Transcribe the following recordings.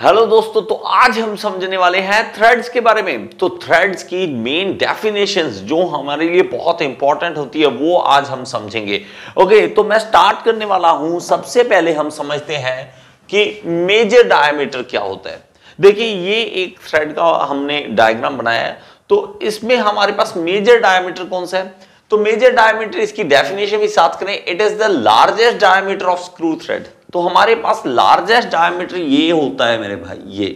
hello दोस्तों तो आज हम समझने वाले हैं थ्रेड्स के बारे में तो थ्रेड्स की मेन डेफिनेशंस जो हमारे लिए बहुत इंपॉर्टेंट होती है वो आज हम समझेंगे ओके तो मैं स्टार्ट करने वाला हूं सबसे पहले हम समझते हैं कि मेजर डायमीटर क्या होता है देखिए ये एक थ्रेड का हमने डायग्राम बनाया है तो इसमें हमारे पास मेजर डायमीटर कौन सा है तो मेजर डायमीटर इसकी डेफिनेशन भी साथ करें it is the largest diameter of screw thread तो हमारे पास लार्जेस्ट डायमीटर ये होता है मेरे भाई ये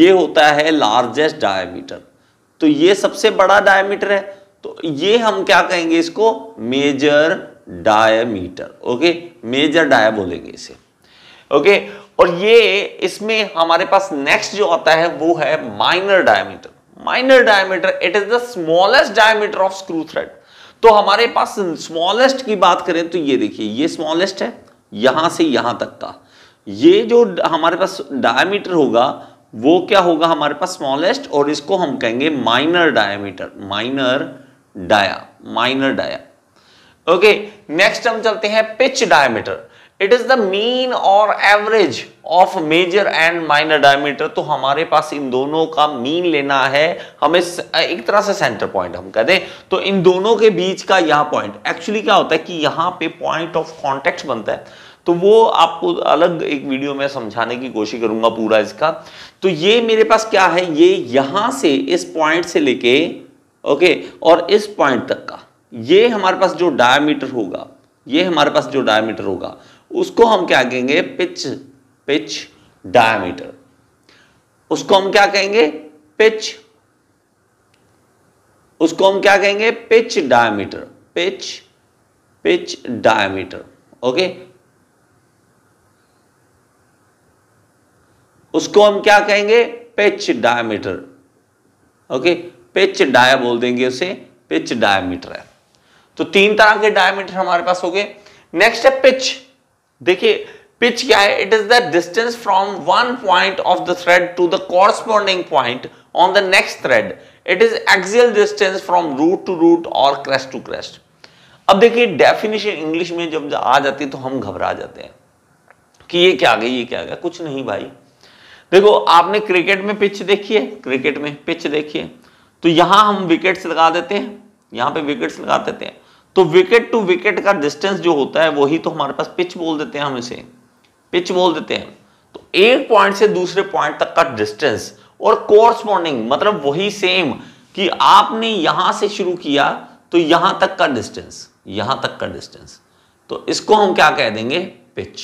ये होता है लार्जेस्ट डायमीटर तो ये सबसे बड़ा डायमीटर है तो ये हम क्या कहेंगे इसको major diameter okay major dia बोलेंगे इसे ओके और ये इसमें हमारे पास नेक्स्ट जो आता है वो है minor diameter minor diameter it is the smallest diameter of screw thread तो हमारे पास स्मॉलेस्ट की बात करें तो ये देखिए ये स्मॉलेस्ट है यहां से यहां तक का ये जो हमारे पास डायमीटर होगा वो क्या होगा हमारे पास स्मॉलेस्ट और इसको हम कहेंगे minor diameter minor dia minor dia okay next हम चलते हैं pitch diameter it is the mean और average of major and minor diameter तो हमारे पास इन दोनों का मीन लेना है हमें एक तरह से सेंटर पॉइंट हम कहते हैं तो इन दोनों के बीच का यह पॉइंट एक्चुअली क्या होता है कि यहां पे पॉइंट ऑफ कॉन्टेक्ट बनता है तो वो आपको अलग एक वीडियो में समझाने की कोशिश करूंगा पूरा इसका तो ये मेरे पास क्या है ये यहां से इस पॉइंट से लेके ओके और इस पॉइंट तक का ये हमारे पास जो डायमीटर होगा ये हमारे पास जो डायमीटर होगा उसको हम क्या कहेंगे पिच पिच डायमीटर उसको हम क्या कहेंगे पिच उसको हम क्या कहेंगे pitch diameter pitch pitch diameter okay उसको हम क्या कहेंगे pitch diameter okay pitch dia बोल देंगे उसे पिच डायमीटर है तो तीन तरह के डायमीटर हमारे पास हो गए नेक्स्ट है पिच देखिए पिच क्या है it is the distance from one point of the thread to the corresponding point on the next thread it is axial distance from root to root और क्रेस्ट टू क्रेस्ट अब देखिए definition English में जब आ जाती है तो हम घबरा जाते हैं कि ये क्या आ गया ये क्या आ गया कुछ नहीं भाई देखो आपने क्रिकेट में पिच देखी है क्रिकेट में पिच देखिए तो यहां हम विकेट्स लगा देते हैं यहां पे विकेट्स लगा देते हैं तो विकेट टू विकेट का डिस्टेंस जो होता है वही तो हमारे पास पिच बोल देते हैं हम इसे पिच बोल देते हैं तो एक पॉइंट से दूसरे पॉइंट तक का डिस्टेंस और कोर्सपॉन्डिंग मतलब वही सेम कि आपने यहां से शुरू किया तो यहां तक का डिस्टेंस यहां तक का डिस्टेंस तो इसको हम क्या कह देंगे पिच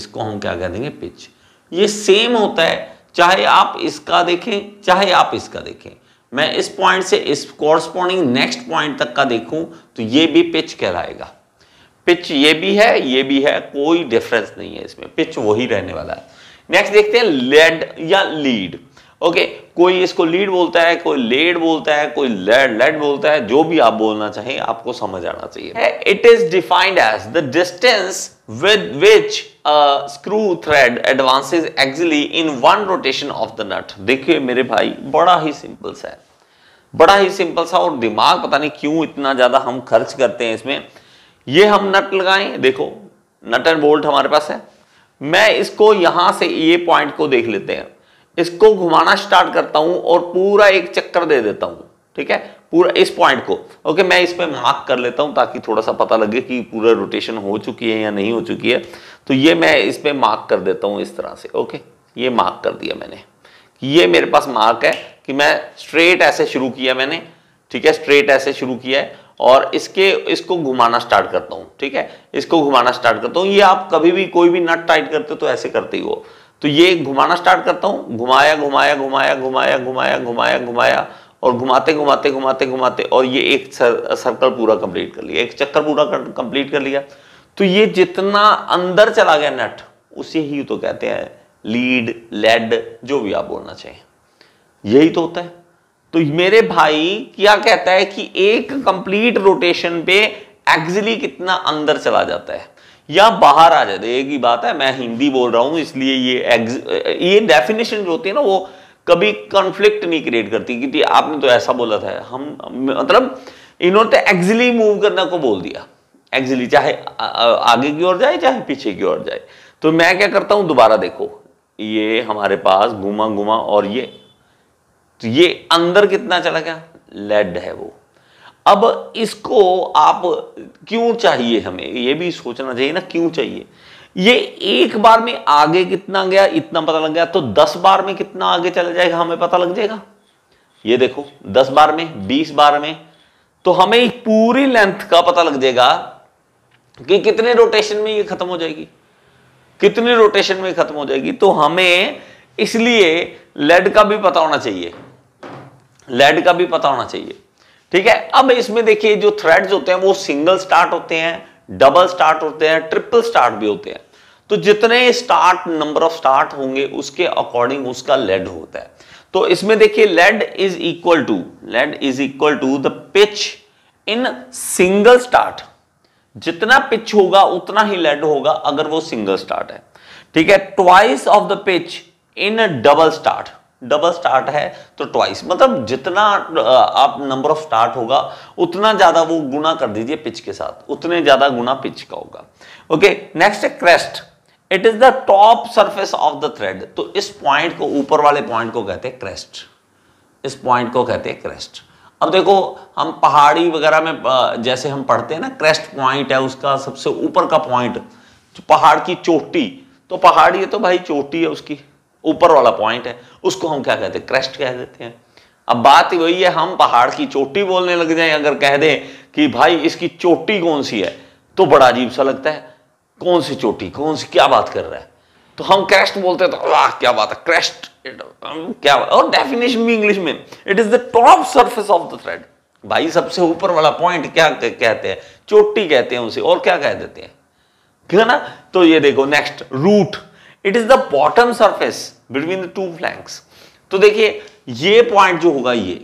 इसको हम क्या कह देंगे पिच ये सेम होता है चाहे आप इसका देखें चाहे आप इसका देखें मैं इस पॉइंट से इस कॉरस्पॉन्डिंग नेक्स्ट पॉइंट तक का देखूं तो ये भी पिच कहलाएगा पिच ये भी है ये भी है कोई डिफरेंस नहीं है इसमें पिच वही रहने वाला है नेक्स्ट देखते हैं लेड या लीड ओके कोई इसको लीड बोलता है कोई लेड बोलता है कोई लेड लेड बोलता है जो भी आप बोलना चाहें आपको समझ आना चाहिए it is defined as the distance with which screw thread advances exactly in one rotation of the nut देखिए मेरे भाई बड़ा ही सिंपल सा है बड़ा ही सिंपल सा और दिमाग पता नहीं क्यों इतना ज़्यादा हम खर्च करते हैं इसमें ये हम नट लगाएं देखो नट एंड बोल्ट हमारे पास है मैं इसको यहां से ये पॉइंट को देख लेते हैं इसको घुमाना स्टार्ट करता हूँ और पूरा एक चक्कर दे देता हूं ठीक है पूरा इस पॉइंट को ओके मैं इस पर मार्क कर लेता हूँ ताकि थोड़ा सा पता लगे कि पूरा रोटेशन हो चुकी है या नहीं हो चुकी है तो ये मैं इस पर मार्क कर देता हूँ इस तरह से ओके ये मार्क कर दिया मैंने ये मेरे पास मार्क है कि मैं स्ट्रेट ऐसे शुरू किया मैंने ठीक है स्ट्रेट ऐसे शुरू किया है और इसके इसको घुमाना स्टार्ट करता हूँ ठीक है इसको घुमाना स्टार्ट करता हूँ ये आप कभी भी कोई भी नट टाइट करते हो तो ऐसे करते ही हो तो ये घुमाना स्टार्ट करता हूँ घुमाया घुमाया घुमाया घुमाया घुमाया घुमाया घुमाया और घुमाते घुमाते घुमाते घुमाते और ये एक सर्कल पूरा कंप्लीट कर लिया एक चक्कर पूरा कंप्लीट कर लिया तो ये जितना अंदर चला गया नट उसे ही तो कहते हैं लीड लेड जो भी आप बोलना चाहिए यही तो होता है तो मेरे भाई क्या कहता है कि एक कंप्लीट रोटेशन पे एक्जली कितना अंदर चला जाता है या बाहर आ जाता तो है एक ही बात है मैं हिंदी बोल रहा हूं इसलिए ये ये डेफिनेशन जो होती है ना वो कभी कॉन्फ्लिक्ट नहीं क्रिएट करती क्योंकि आपने तो ऐसा बोला था हम मतलब इन्होंने तो एक्जिली मूव करने को बोल दिया एक्जिली चाहे आगे की ओर जाए चाहे पीछे की ओर जाए तो मैं क्या करता हूं दोबारा देखो ये हमारे पास घुमा घुमा और ये तो ये अंदर कितना चला गया लेड है वो अब इसको आप क्यों चाहिए हमें ये भी सोचना चाहिए ना क्यों चाहिए ये एक बार में आगे कितना गया इतना पता लग गया तो दस बार में कितना आगे चला जाएगा हमें पता लग जाएगा ये देखो दस बार में बीस बार में तो हमें पूरी लेंथ का पता लग जाएगा कि कितने रोटेशन में ये खत्म हो जाएगी कितने रोटेशन में खत्म हो जाएगी तो हमें इसलिए लेड का भी पता होना चाहिए लेड का भी पता होना चाहिए ठीक है अब इसमें देखिए जो थ्रेड्स होते हैं वो सिंगल स्टार्ट होते हैं डबल स्टार्ट होते हैं ट्रिपल स्टार्ट भी होते हैं तो जितने स्टार्ट नंबर ऑफ स्टार्ट होंगे उसके अकॉर्डिंग उसका लेड होता है तो इसमें देखिए lead is equal to lead is equal to the pitch in single start जितना पिच होगा उतना ही लेड होगा अगर वो सिंगल स्टार्ट है ठीक है twice of the pitch in double start double start है तो ट्वाइस मतलब जितना आप नंबर ऑफ स्टार्ट होगा उतना ज्यादा वो गुना कर दीजिए पिच के साथ उतने ज्यादा गुना पिच का होगा ओके नेक्स्ट है crest it is the top surface of the thread तो इस पॉइंट को ऊपर वाले पॉइंट को कहते हैं क्रेस्ट इस पॉइंट को कहते हैं क्रेस्ट अब देखो हम पहाड़ी वगैरह में जैसे हम पढ़ते हैं ना क्रेस्ट पॉइंट है उसका सबसे ऊपर का पॉइंट पहाड़ की चोटी तो पहाड़ी है तो भाई चोटी है उसकी ऊपर वाला पॉइंट है उसको हम क्या कहते हैं क्रेस्ट कह देते हैं अब बात वही है हम पहाड़ की चोटी बोलने लग जाए अगर कह दें कि भाई इसकी चोटी कौन सी है तो बड़ा अजीब सा लगता है कौन सी चोटी कौन सी क्या बात कर रहा है तो हम क्रैश्ड बोलते हैं तो वाह क्या बात है क्रैश्ड क्या बात और डेफिनेशन भी इंग्लिश में it is the top surface of the thread भाई सबसे ऊपर वाला पॉइंट क्या कहते हैं चोटी कहते हैं उसे और क्या कह देते हैं ठीक है ना तो ये देखो next root it is the bottom surface between the two flanks तो देखिए ये पॉइंट जो होगा ये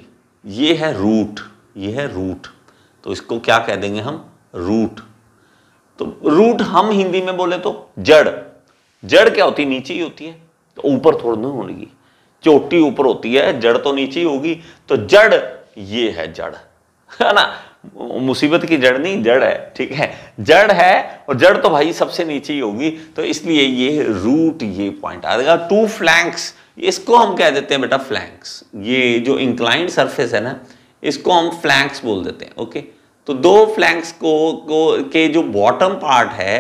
ये है रूट ये है रूट तो इसको क्या कह देंगे हम रूट तो रूट हम हिंदी में बोले तो जड़ जड़ क्या होती है नीचे ही होती है तो ऊपर थोड़ी नहीं होगी चोटी ऊपर होती है जड़ तो नीचे ही होगी तो जड़ ये है जड़ है ना मुसीबत की जड़ नहीं जड़ है ठीक है जड़ है और जड़ तो भाई सबसे नीचे ही होगी तो इसलिए ये रूट ये पॉइंट आ जाएगा टू फ्लैंक्स इसको हम कह देते हैं बेटा फ्लैंक्स ये जो इंक्लाइंड सरफेस है ना इसको हम फ्लैंक्स बोल देते हैं ओके तो दो फ्लैंक्स को को के जो बॉटम पार्ट है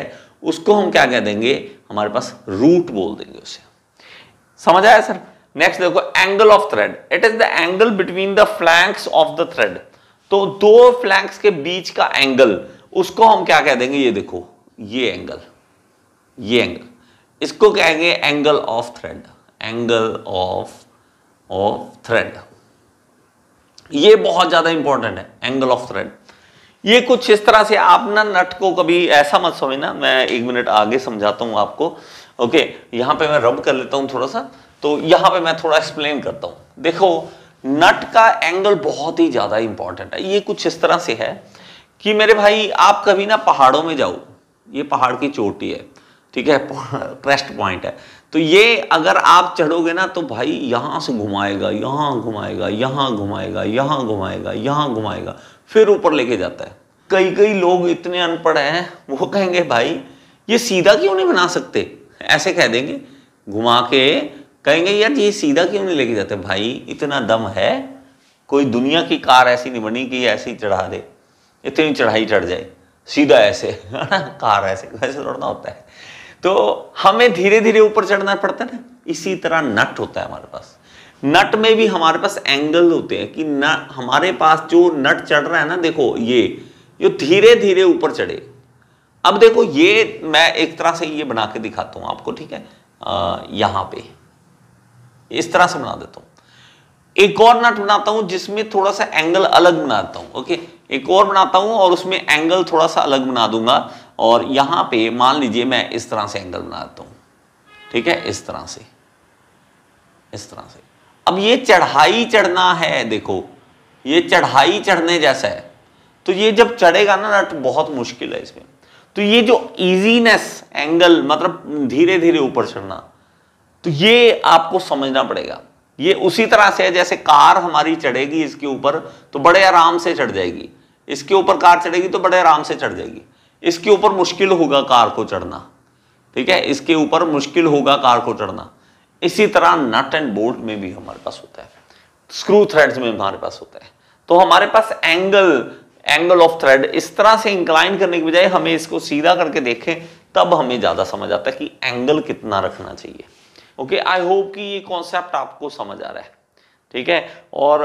उसको हम क्या कह देंगे हमारे पास रूट बोल देंगे उसे समझ आया सर नेक्स्ट देखो angle of thread it is the angle between the flanks of the thread तो दो फ्लैंक्स के बीच का एंगल उसको हम क्या कह देंगे ये देखो ये एंगल ये एंगल इसको कहेंगे angle of thread angle of of thread ये बहुत ज्यादा इंपॉर्टेंट है एंगल ऑफ थ्रेड ये कुछ इस तरह से आप ना नट को कभी ऐसा मत समझना मैं एक मिनट आगे समझाता हूँ आपको ओके यहाँ पे मैं रब कर लेता हूँ थोड़ा सा तो यहाँ पे मैं थोड़ा एक्सप्लेन करता हूँ देखो नट का एंगल बहुत ही ज़्यादा इंपॉर्टेंट है ये कुछ इस तरह से है कि मेरे भाई आप कभी ना पहाड़ों में जाओ ये पहाड़ की चोटी है ठीक है क्रेस्ट पॉइंट है तो ये अगर आप चढ़ोगे ना तो भाई यहाँ से घुमाएगा यहाँ घुमाएगा यहाँ घुमाएगा यहाँ घुमाएगा यहाँ घुमाएगा फिर ऊपर लेके जाता है कई कई लोग इतने अनपढ़ हैं वो कहेंगे भाई ये सीधा क्यों नहीं बना सकते ऐसे कह देंगे घुमा के कहेंगे यार ये सीधा क्यों नहीं लेके जाते भाई इतना दम है कोई दुनिया की कार ऐसी नहीं बनी कि ऐसे ही चढ़ा दे इतनी चढ़ाई चढ़ जाए सीधा ऐसे है ना कार ऐसे वैसे थोड़ा होता है तो हमें धीरे धीरे ऊपर चढ़ना पड़ता है ना इसी तरह नट होता है हमारे पास नट में भी हमारे पास एंगल होते हैं कि न हमारे पास जो नट चढ़ रहा है ना देखो ये जो धीरे धीरे ऊपर चढ़े अब देखो ये मैं एक तरह से ये बना के दिखाता हूं आपको ठीक है यहां पे इस तरह से बना देता हूं एक और नट बनाता हूं जिसमें थोड़ा सा एंगल अलग बनाता हूं ओके एक और बनाता हूं और उसमें एंगल थोड़ा सा अलग बना दूंगा और यहां पे मान लीजिए मैं इस तरह से एंगल बनाता हूं ठीक है इस तरह से इस तरह से अब ये चढ़ाई चढ़ना है देखो ये चढ़ाई चढ़ने जैसा है तो ये जब चढ़ेगा ना नट तो बहुत मुश्किल है इसमें तो ये जो इजीनेस एंगल मतलब धीरे धीरे ऊपर चढ़ना तो ये आपको समझना पड़ेगा ये उसी तरह से है जैसे कार हमारी चढ़ेगी इसके ऊपर तो बड़े आराम से चढ़ जाएगी इसके ऊपर कार चढ़ेगी तो बड़े आराम से चढ़ जाएगी इसके ऊपर मुश्किल होगा कार को चढ़ना ठीक है इसके ऊपर मुश्किल होगा कार को चढ़ना इसी तरह नट एंड बोल्ट में भी हमारे पास होता है स्क्रू थ्रेड्स में हमारे पास होता है तो हमारे पास एंगल एंगल ऑफ थ्रेड इस तरह से इंक्लाइन करने के बजाय हमें इसको सीधा करके देखें तब हमें ज़्यादा समझ आता है कि एंगल कितना रखना चाहिए ओके आई होप कि ये कॉन्सेप्ट आपको समझ आ रहा है ठीक है और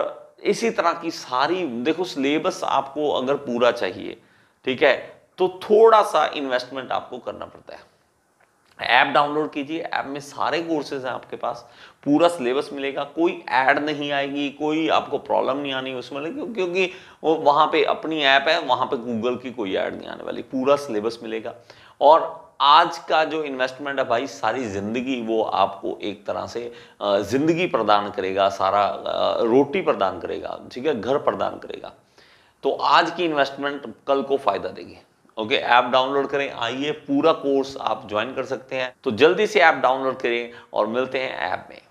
इसी तरह की सारी देखो सिलेबस आपको अगर पूरा चाहिए ठीक है तो थोड़ा सा इन्वेस्टमेंट आपको करना पड़ता है ऐप डाउनलोड कीजिए ऐप में सारे कोर्सेज हैं आपके पास पूरा सिलेबस मिलेगा कोई ऐड नहीं आएगी कोई आपको प्रॉब्लम नहीं आनी उसमें क्योंकि वो वहाँ पे अपनी ऐप है वहाँ पे गूगल की कोई ऐड नहीं आने वाली पूरा सिलेबस मिलेगा और आज का जो इन्वेस्टमेंट है भाई सारी ज़िंदगी वो आपको एक तरह से ज़िंदगी प्रदान करेगा सारा रोटी प्रदान करेगा ठीक है घर प्रदान करेगा तो आज की इन्वेस्टमेंट कल को फ़ायदा देगी ओके ऐप डाउनलोड करें आइए पूरा कोर्स आप ज्वाइन कर सकते हैं तो जल्दी से ऐप डाउनलोड करें और मिलते हैं ऐप में